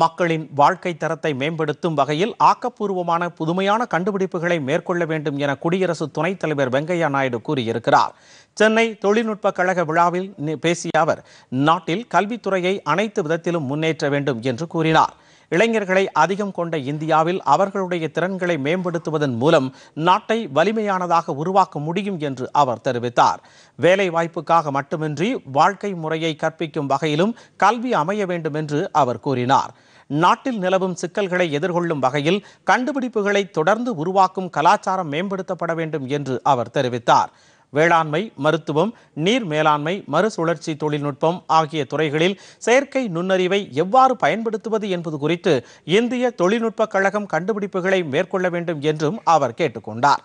மக்களின் வாழ்க்கை தரத்தை மேம்படுத்தும் வகையில் ஆக்கப்பூர்வமான புதுமையான கண்டுபிடிப்புகளை மேற்கொள்ள வேண்டும் என குடியரசு துணைத் தலைவர் வெங்கையா நாயுடு கூறியிருக்கிறார் சென்னை தொழில்நுட்ப கழக விழாவில் பேசிய அவர் நாட்டில் கல்வித்துறையை அனைத்து விதத்திலும் முன்னேற்ற வேண்டும் என்று கூறினார் இளைஞர்களை அதிகம் கொண்ட இந்தியாவில் அவர்களுடைய திறன்களை மேம்படுத்துவதன் மூலம் நாட்டை வலிமையானதாக உருவாக்க முடியும் என்று அவர் தெரிவித்தார் வேலை வாய்ப்புக்காக மட்டுமின்றி வாழ்க்கை முறையை கற்பிக்கும் வகையிலும் கல்வி அமைய வேண்டும் என்று அவர் கூறினார் நாட்டில் நிலவும் சிக்கல்களை எதிர்கொள்ளும் வகையில் கண்டுபிடிப்புகளை தொடர்ந்து உருவாக்கும் கலாச்சாரம் மேம்படுத்தப்பட வேண்டும் என்று அவர் தெரிவித்தார் வேளாண்மை மருத்துவம் நீர் மேலாண்மை மறுசுழற்சி தொழில்நுட்பம் ஆகிய துறைகளில் செயற்கை நுண்ணறிவை எவ்வாறு பயன்படுத்துவது என்பது குறித்து இந்திய தொழில்நுட்ப கழகம் கண்டுபிடிப்புகளை மேற்கொள்ள வேண்டும் என்றும் அவர் கேட்டுக்கொண்டார்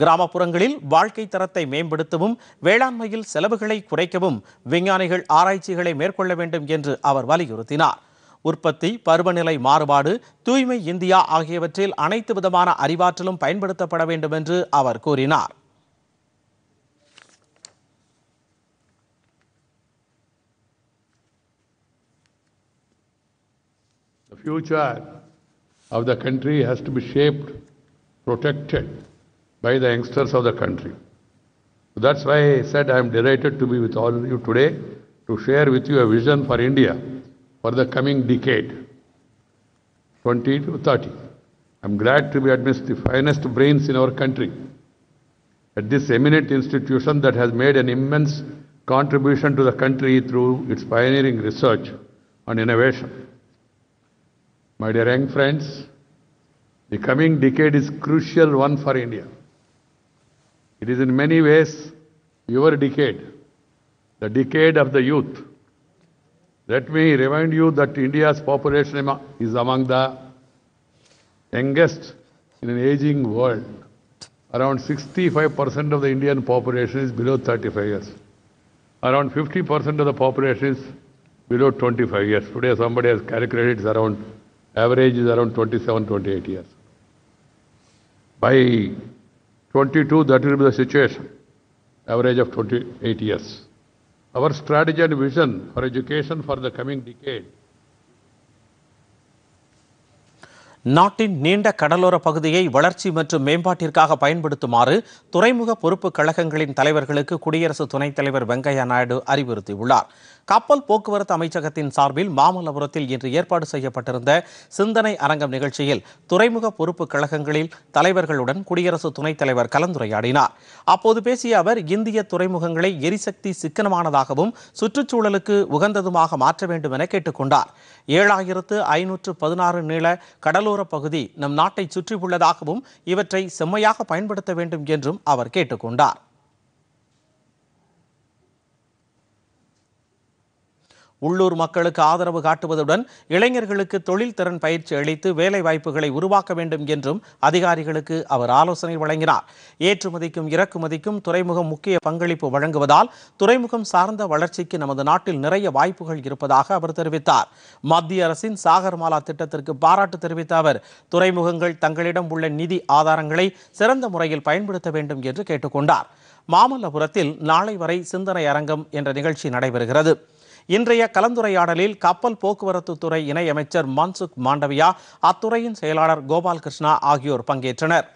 கிராமப்புறங்களில் வாழ்க்கை தரத்தை மேம்படுத்தவும் வேளாண்மையில் செலவுகளை குறைக்கவும் விஞ்ஞானிகள் ஆராய்ச்சிகளை மேற்கொள்ள வேண்டும் என்று அவர் வலியுறுத்தினார் உற்பத்தி பருவநிலை மாறுபாடு தூய்மை இந்தியா ஆகியவற்றில் அனைத்து விதமான அறிவாற்றலும் பயன்படுத்தப்பட வேண்டும் என்று அவர் கூறினார் The future of the country has to be shaped, protected by the youngsters of the country. That's why I said I am delighted to be with all of you today to share with you a vision for India for the coming decade, 20 to 30. I'm glad to be amidst the finest brains in our country at this eminent institution that has made an immense contribution to the country through its pioneering research and innovation. My dear young friends, the coming decade is crucial one for India. It is in many ways your decade, the decade of the youth. Let me remind you that India's population is among the youngest in an aging world. Around 65% of the Indian population is below 35 years. Around 50% of the population is below 25 years. Today somebody has calculated it's around average is around 27, 28 years. By 22, that will be the situation, average of 28 years. Our strategy and vision for education for the coming decade நாட்டின் நீண்ட கடலோர பகுதியை வளர்ச்சி மற்றும் மேம்பாட்டிற்காக பயன்படுத்துமாறு துறைமுக பொறுப்பு கழகங்களின் தலைவர்களுக்கு குடியரசு துணைத் தலைவர் வெங்கையா நாயுடு அறிவுறுத்தியுள்ளார் கப்பல் போக்குவரத்து அமைச்சகத்தின் சார்பில் மாமல்லபுரத்தில் இன்று ஏற்பாடு செய்யப்பட்டிருந்த சிந்தனை அரங்கம் நிகழ்ச்சியில் துறைமுக பொறுப்பு கழகங்களில் தலைவர்களுடன் குடியரசு துணைத் தலைவர் கலந்துரையாடினார் அப்போது பேசிய அவர் இந்திய துறைமுகங்களை எரிசக்தி சிக்கனமானதாகவும் சுற்றுச்சூழலுக்கு உகந்ததுமாக மாற்ற வேண்டும் என கேட்டுக்கொண்டார் ஏழாயிரத்து ஐநூற்று பதினாறு நீள கடலூர் கடலோர பகுதி நம் நாட்டை சுற்றியுள்ளதாகவும் இவற்றை செம்மையாக பயன்படுத்த வேண்டும் என்றும் அவர் கேட்டுக்கொண்டார் உள்ளூர் மக்களுக்கு ஆதரவு காட்டுவதுடன் இளைஞர்களுக்கு தொழில் திறன் பயிற்சி அளித்து வேலை வாய்ப்புகளை உருவாக்க வேண்டும் என்றும் அதிகாரிகளுக்கு அவர் ஆலோசனை வழங்கினார் ஏற்றுமதிக்கும் இறக்குமதிக்கும் துறைமுகம் முக்கிய பங்களிப்பு வழங்குவதால் துறைமுகம் சார்ந்த வளர்ச்சிக்கு நமது நாட்டில் நிறைய வாய்ப்புகள் இருப்பதாக அவர் தெரிவித்தார் மத்திய அரசின் சாகர்மாலா திட்டத்திற்கு பாராட்டு தெரிவித்த அவர் துறைமுகங்கள் தங்களிடம் உள்ள நிதி ஆதாரங்களை சிறந்த முறையில் பயன்படுத்த வேண்டும் என்று கேட்டுக்கொண்டார் மாமல்லபுரத்தில் நாளை வரை சிந்தனை அரங்கம் என்ற நிகழ்ச்சி நடைபெறுகிறது இன்றைய கலந்துரையாடலில் கப்பல் போக்குவரத்து துறை இணையமைச்சர் மன்சுக் மாண்டவியா அத்துறையின் செயலாளர் கோபால் கிருஷ்ணா ஆகியோர் பங்கேற்றனர்